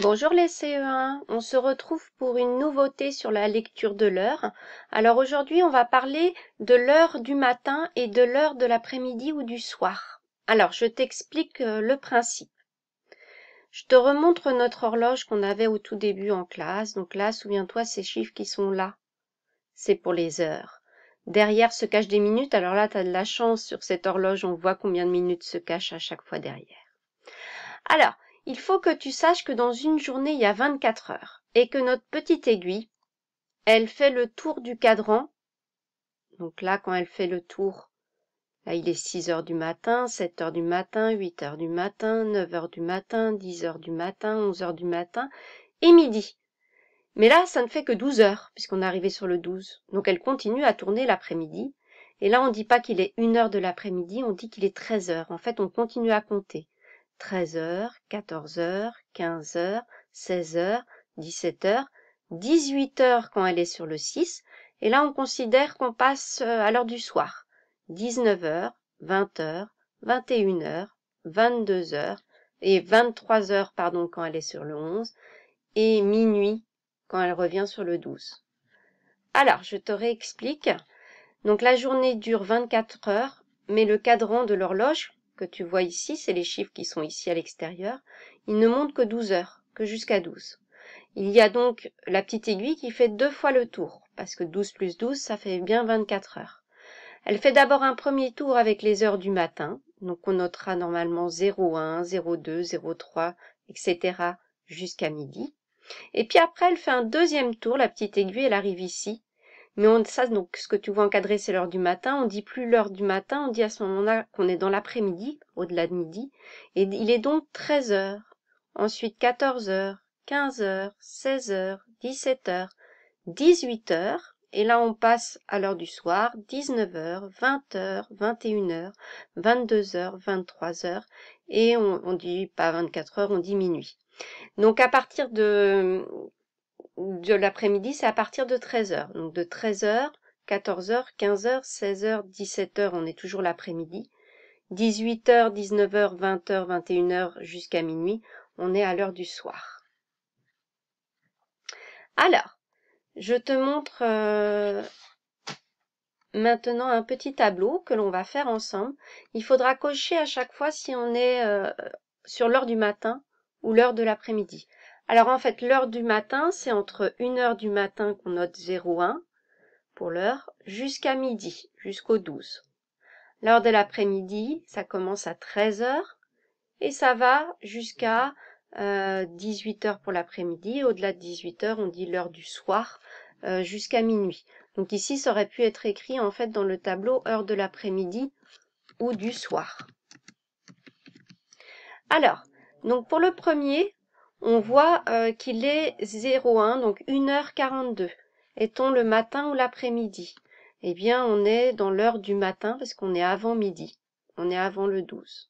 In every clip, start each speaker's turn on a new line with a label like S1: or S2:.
S1: Bonjour les CE1, on se retrouve pour une nouveauté sur la lecture de l'heure. Alors aujourd'hui on va parler de l'heure du matin et de l'heure de l'après-midi ou du soir. Alors je t'explique euh, le principe. Je te remontre notre horloge qu'on avait au tout début en classe. Donc là, souviens-toi, ces chiffres qui sont là, c'est pour les heures. Derrière se cachent des minutes. Alors là, tu as de la chance sur cette horloge, on voit combien de minutes se cachent à chaque fois derrière. Alors, il faut que tu saches que dans une journée il y a vingt-quatre heures et que notre petite aiguille elle fait le tour du cadran donc là quand elle fait le tour là il est six heures du matin sept heures du matin huit heures du matin neuf heures du matin dix heures du matin onze heures du matin et midi mais là ça ne fait que douze heures puisqu'on est arrivé sur le 12. donc elle continue à tourner l'après-midi et là on ne dit pas qu'il est une heure de l'après-midi on dit qu'il est treize heures en fait on continue à compter 13 heures, 14 heures, 15 heures, 16 heures, 17 heures, 18 heures quand elle est sur le 6, et là on considère qu'on passe euh, à l'heure du soir. 19 heures, 20 heures, 21 heures, 22 heures, et 23 heures, pardon, quand elle est sur le 11, et minuit quand elle revient sur le 12. Alors, je te réexplique. Donc la journée dure 24 heures, mais le cadran de l'horloge que tu vois ici, c'est les chiffres qui sont ici à l'extérieur, il ne monte que 12 heures, que jusqu'à 12. Il y a donc la petite aiguille qui fait deux fois le tour, parce que 12 plus 12, ça fait bien 24 heures. Elle fait d'abord un premier tour avec les heures du matin, donc on notera normalement 01, 02, 03, etc. jusqu'à midi. Et puis après, elle fait un deuxième tour, la petite aiguille, elle arrive ici, mais ça, donc, ce que tu vois encadrer, c'est l'heure du matin. On dit plus l'heure du matin, on dit à ce moment-là qu'on est dans l'après-midi, au-delà de midi. Et il est donc 13 h Ensuite, 14 h 15 h 16 h 17 h 18 h Et là, on passe à l'heure du soir, 19 h 20 h 21 h 22 h 23 h Et on, on dit pas 24 heures, on dit minuit. Donc, à partir de de l'après-midi, c'est à partir de 13h. Donc de 13h, 14h, 15h, 16h, 17h, on est toujours l'après-midi. 18h, 19h, 20h, 21h jusqu'à minuit, on est à l'heure du soir. Alors, je te montre euh, maintenant un petit tableau que l'on va faire ensemble. Il faudra cocher à chaque fois si on est euh, sur l'heure du matin ou l'heure de l'après-midi. Alors en fait, l'heure du matin, c'est entre 1h du matin qu'on note 01 pour l'heure jusqu'à midi, jusqu'au 12. L'heure de l'après-midi, ça commence à 13h et ça va jusqu'à euh, 18h pour l'après-midi. Au-delà de 18h, on dit l'heure du soir euh, jusqu'à minuit. Donc ici, ça aurait pu être écrit en fait dans le tableau heure de l'après-midi ou du soir. Alors, donc pour le premier, on voit euh, qu'il est 01, donc 1h42. Est-on le matin ou l'après-midi Eh bien, on est dans l'heure du matin parce qu'on est avant midi. On est avant le 12.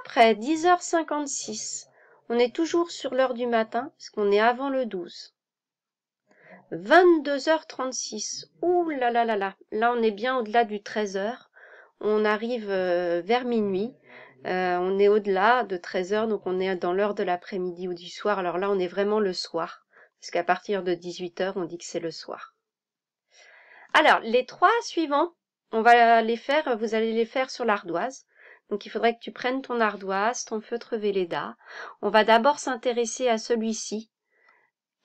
S1: Après 10h56, on est toujours sur l'heure du matin parce qu'on est avant le 12. 22h36, ouh là là là là, là on est bien au-delà du 13h, on arrive euh, vers minuit, euh, on est au-delà de 13h, donc on est dans l'heure de l'après-midi ou du soir. Alors là, on est vraiment le soir, parce qu'à partir de 18h, on dit que c'est le soir. Alors, les trois suivants, on va les faire, vous allez les faire sur l'ardoise. Donc il faudrait que tu prennes ton ardoise, ton feutre Véleda. On va d'abord s'intéresser à celui-ci,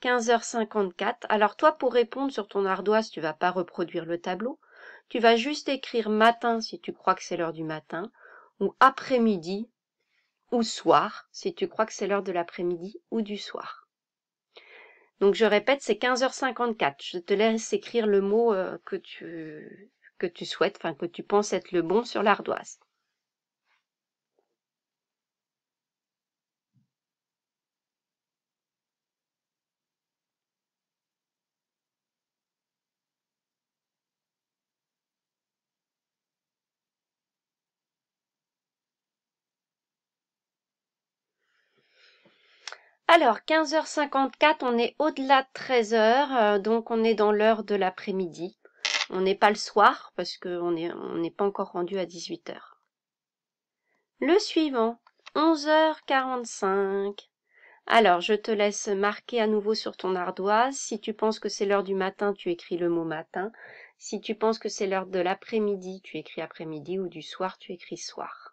S1: 15h54. Alors toi, pour répondre sur ton ardoise, tu vas pas reproduire le tableau. Tu vas juste écrire matin si tu crois que c'est l'heure du matin, ou après-midi ou soir, si tu crois que c'est l'heure de l'après-midi ou du soir. Donc je répète, c'est 15h54. Je te laisse écrire le mot euh, que, tu, que tu souhaites, enfin que tu penses être le bon sur l'ardoise. Alors, 15h54, on est au-delà de 13h, euh, donc on est dans l'heure de l'après-midi. On n'est pas le soir parce qu'on on n'est pas encore rendu à 18h. Le suivant, 11h45. Alors, je te laisse marquer à nouveau sur ton ardoise. Si tu penses que c'est l'heure du matin, tu écris le mot matin. Si tu penses que c'est l'heure de l'après-midi, tu écris après-midi ou du soir, tu écris soir.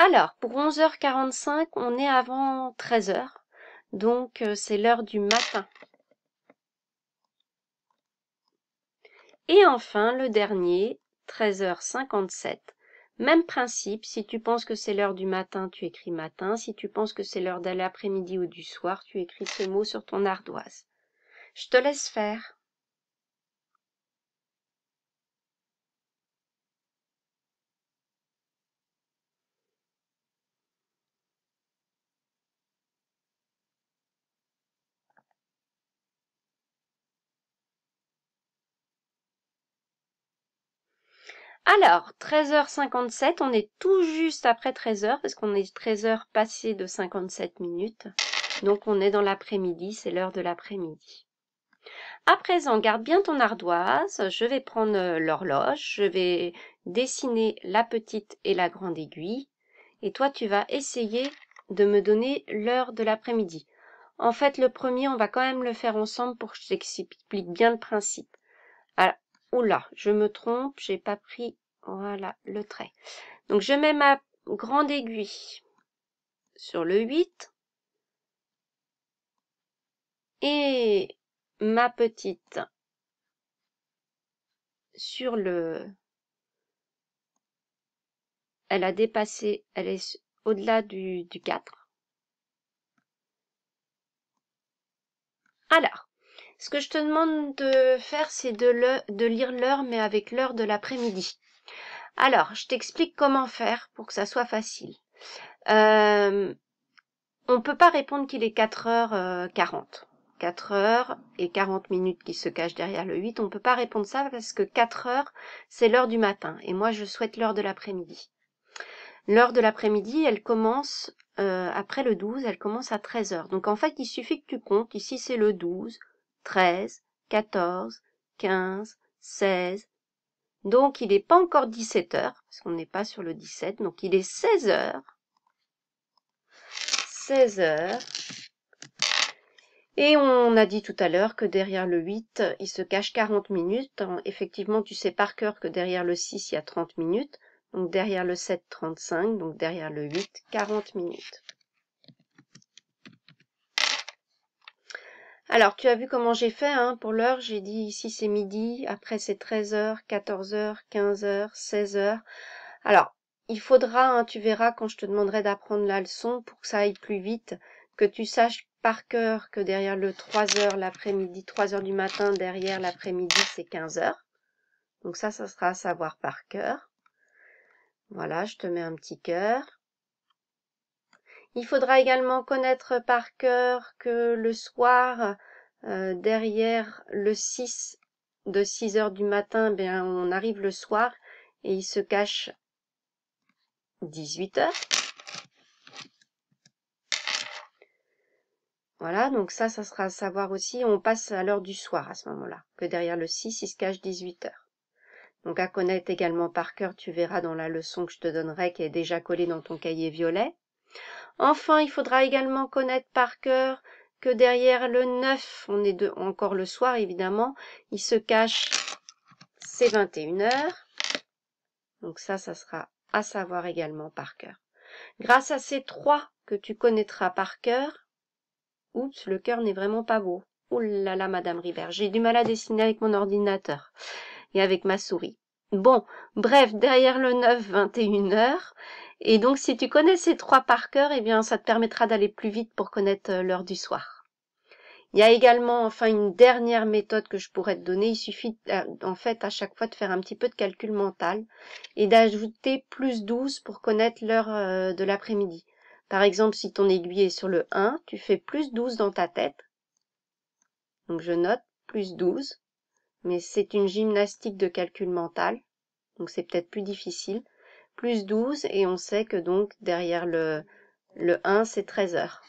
S1: Alors, pour 11h45, on est avant 13h, donc euh, c'est l'heure du matin. Et enfin, le dernier, 13h57. Même principe, si tu penses que c'est l'heure du matin, tu écris matin. Si tu penses que c'est l'heure d'aller après-midi ou du soir, tu écris ce mot sur ton ardoise. Je te laisse faire. Alors, 13h57, on est tout juste après 13h, parce qu'on est 13h passé de 57 minutes. Donc on est dans l'après-midi, c'est l'heure de l'après-midi. À présent, garde bien ton ardoise, je vais prendre euh, l'horloge, je vais dessiner la petite et la grande aiguille, et toi tu vas essayer de me donner l'heure de l'après-midi. En fait, le premier, on va quand même le faire ensemble pour que je t'explique bien le principe. Alors, Oula, je me trompe, j'ai pas pris, voilà, le trait. Donc je mets ma grande aiguille sur le 8 et ma petite sur le... Elle a dépassé, elle est au-delà du, du 4. Alors, ce que je te demande de faire, c'est de, lire l'heure, mais avec l'heure de l'après-midi. Alors, je t'explique comment faire pour que ça soit facile. Euh, on ne peut pas répondre qu'il est 4h40. 4 euh, heures et 40 minutes qui se cachent derrière le 8, on ne peut pas répondre ça parce que 4 heures, c'est l'heure du matin. Et moi, je souhaite l'heure de l'après-midi. L'heure de l'après-midi, elle commence euh, après le 12, elle commence à 13 heures. Donc en fait, il suffit que tu comptes. Ici, c'est le 12, 13, 14, 15, 16, donc il n'est pas encore 17 heures parce qu'on n'est pas sur le 17, donc il est 16 heures 16 heures et on a dit tout à l'heure que derrière le 8, il se cache 40 minutes. Hein, effectivement, tu sais par cœur que derrière le 6, il y a 30 minutes. Donc derrière le 7, 35. Donc derrière le 8, 40 minutes. Alors, tu as vu comment j'ai fait hein, pour l'heure. J'ai dit ici c'est midi, après c'est 13h, 14h, 15h, 16h. Alors, il faudra, hein, tu verras quand je te demanderai d'apprendre la leçon pour que ça aille plus vite, que tu saches par cœur que derrière le 3h l'après-midi, 3h du matin, derrière l'après-midi, c'est 15h. Donc ça, ça sera à savoir par cœur. Voilà, je te mets un petit cœur. Il faudra également connaître par cœur que le soir, euh, derrière le 6 de 6 heures du matin, ben, on arrive le soir et il se cache 18 heures. Voilà, donc ça, ça sera à savoir aussi. On passe à l'heure du soir à ce moment-là, que derrière le 6, il se cache 18 heures. Donc à connaître également par cœur, tu verras dans la leçon que je te donnerai qui est déjà collée dans ton cahier violet. Enfin, il faudra également connaître par cœur que derrière le 9, on est encore le soir évidemment, il se cache ses 21 heures. Donc ça, ça sera à savoir également par cœur. Grâce à ces trois que tu connaîtras par cœur, oups, le cœur n'est vraiment pas beau. Oulala là là, Madame River, j'ai du mal à dessiner avec mon ordinateur et avec ma souris. Bon, bref, derrière le 9, 21 heures, et donc, si tu connais ces trois par cœur, eh bien, ça te permettra d'aller plus vite pour connaître euh, l'heure du soir. Il y a également, enfin, une dernière méthode que je pourrais te donner. Il suffit, euh, en fait, à chaque fois de faire un petit peu de calcul mental et d'ajouter plus 12 pour connaître l'heure euh, de l'après-midi. Par exemple, si ton aiguille est sur le 1, tu fais plus 12 dans ta tête. Donc, je note plus 12. Mais c'est une gymnastique de calcul mental. Donc, c'est peut-être plus difficile plus 12 et on sait que donc derrière le, le 1, c'est 13 heures.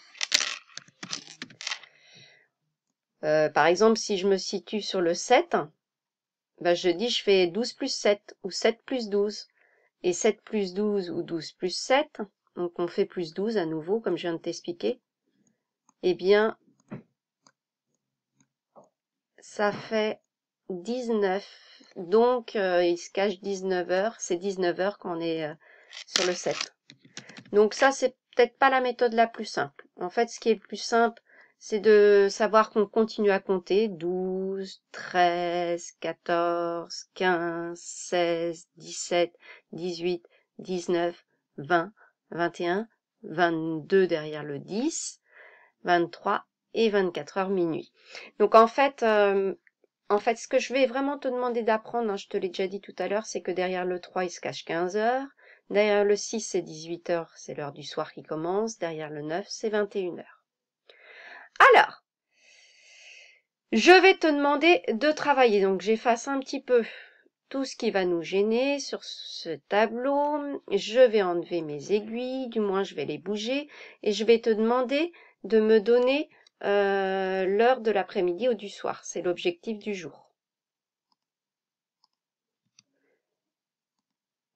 S1: Euh, par exemple, si je me situe sur le 7, ben, je dis je fais 12 plus 7 ou 7 plus 12. Et 7 plus 12 ou 12 plus 7, donc on fait plus 12 à nouveau, comme je viens de t'expliquer, et eh bien, ça fait 19 donc, euh, il se cache 19h. C'est 19h qu'on est euh, sur le 7. Donc ça, c'est peut-être pas la méthode la plus simple. En fait, ce qui est le plus simple, c'est de savoir qu'on continue à compter 12, 13, 14, 15, 16, 17, 18, 19, 20, 21, 22 derrière le 10, 23 et 24 heures minuit. Donc en fait, euh, en fait ce que je vais vraiment te demander d'apprendre, hein, je te l'ai déjà dit tout à l'heure, c'est que derrière le 3, il se cache 15 heures. Derrière le 6, c'est 18 heures, c'est l'heure du soir qui commence. Derrière le 9, c'est 21 heures. Alors, je vais te demander de travailler. Donc, j'efface un petit peu tout ce qui va nous gêner sur ce tableau. Je vais enlever mes aiguilles, du moins je vais les bouger. Et je vais te demander de me donner euh, l'heure de l'après-midi ou du soir. C'est l'objectif du jour.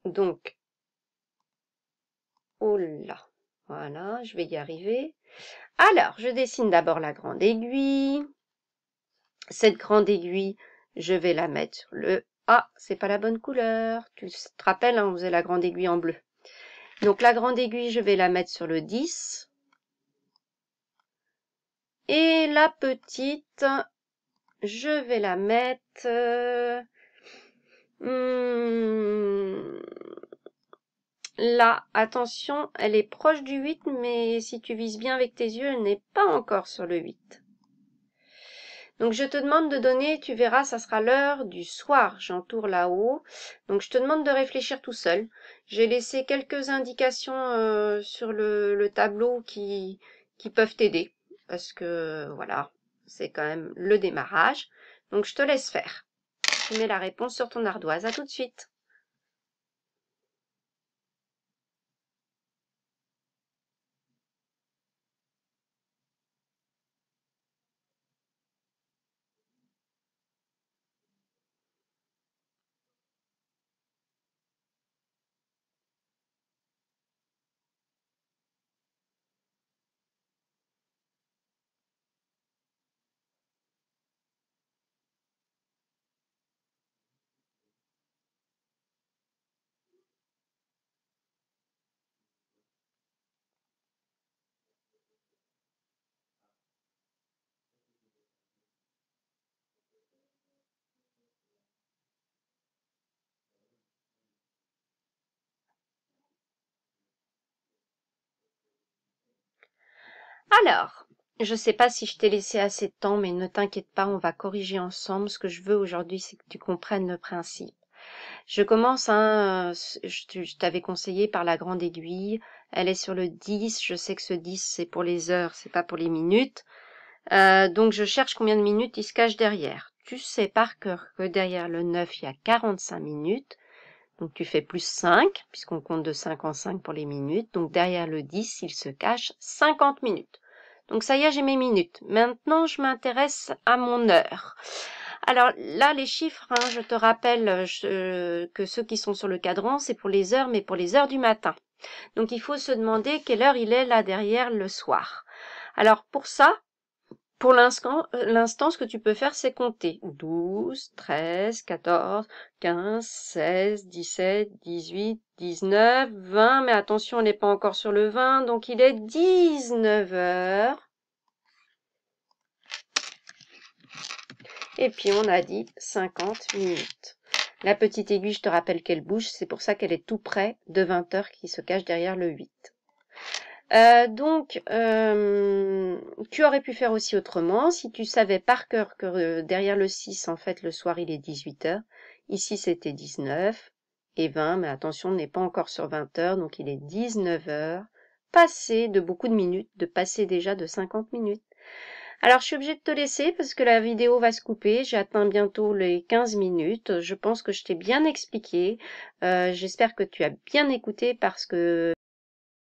S1: Donc, oh là, voilà, je vais y arriver. Alors, je dessine d'abord la grande aiguille. Cette grande aiguille, je vais la mettre sur le... Ah, c'est pas la bonne couleur. Tu te rappelles, hein, on faisait la grande aiguille en bleu. Donc la grande aiguille, je vais la mettre sur le 10. Et la petite, je vais la mettre... Hmm, là, attention, elle est proche du 8, mais si tu vises bien avec tes yeux, elle n'est pas encore sur le 8. Donc je te demande de donner, tu verras, ça sera l'heure du soir, j'entoure là-haut. Donc je te demande de réfléchir tout seul. J'ai laissé quelques indications euh, sur le, le, tableau qui, qui peuvent t'aider parce que voilà, c'est quand même le démarrage. Donc je te laisse faire. Tu mets la réponse sur ton ardoise. À tout de suite. alors je ne sais pas si je t'ai laissé assez de temps mais ne t'inquiète pas on va corriger ensemble ce que je veux aujourd'hui c'est que tu comprennes le principe je commence hein, je t'avais conseillé par la grande aiguille elle est sur le 10 je sais que ce 10 c'est pour les heures c'est pas pour les minutes euh, donc je cherche combien de minutes il se cache derrière tu sais par cœur que derrière le 9 il y a 45 minutes donc tu fais plus 5, puisqu'on compte de 5 en 5 pour les minutes. Donc derrière le 10, il se cache 50 minutes. Donc ça y est, j'ai mes minutes. Maintenant, je m'intéresse à mon heure. Alors là, les chiffres, hein, je te rappelle que ceux qui sont sur le cadran, c'est pour les heures, mais pour les heures du matin. Donc il faut se demander quelle heure il est là derrière le soir. Alors pour ça, pour euh, l'instant, ce que tu peux faire, c'est compter. 12, 13, 14, 15, 16, 17, 18, 19, 20. Mais attention, on n'est pas encore sur le 20. Donc, il est 19 h Et puis, on a dit 50 minutes. La petite aiguille, je te rappelle qu'elle bouge. C'est pour ça qu'elle est tout près de 20 heures qui se cache derrière le 8. Euh, donc, euh, tu aurais pu faire aussi autrement. Si tu savais par cœur que euh, derrière le 6, en fait, le soir, il est 18h. Ici, c'était 19 et 20, mais attention, on n'est pas encore sur 20h, donc il est 19h. Passé de beaucoup de minutes, de passer déjà de 50 minutes. Alors, je suis obligée de te laisser parce que la vidéo va se couper. J'ai atteint bientôt les 15 minutes. Je pense que je t'ai bien expliqué. J'espère que tu as bien écouté parce que